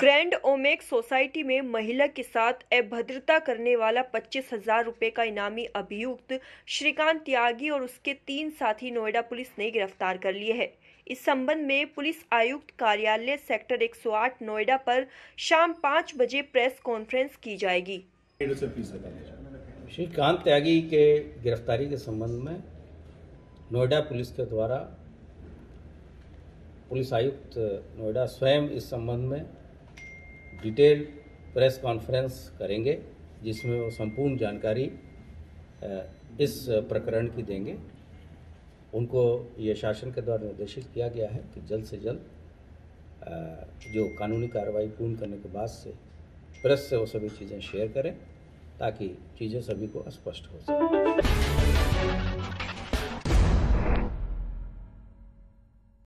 grand ओमेक society में महिला के साथ अभद्रता करने वाला पच्चीस हजार रूपए का इनामी अभियुक्त श्रीकांत त्यागी और उसके तीन साथी नोएडा पुलिस ने गिरफ्तार कर लिए हैं इस संबंध में पुलिस आयुक्त कार्यालय सेक्टर 108 नोएडा पर शाम पाँच बजे प्रेस कॉन्फ्रेंस की जाएगी श्रीकांत त्यागी के गिरफ्तारी के संबंध में नोएडा पुलिस के द्वारा पुलिस आयुक्त नोएडा स्वयं इस संबंध में डिटेल प्रेस कॉन्फ्रेंस करेंगे जिसमें वो संपूर्ण जानकारी इस प्रकरण की देंगे उनको ये शासन के द्वारा निर्देशित किया गया है कि जल्द से जल्द जो कानूनी कार्रवाई पूर्ण करने के बाद से प्रेस से वो सभी चीज़ें शेयर करें ताकि चीज़ें सभी को स्पष्ट हो सकें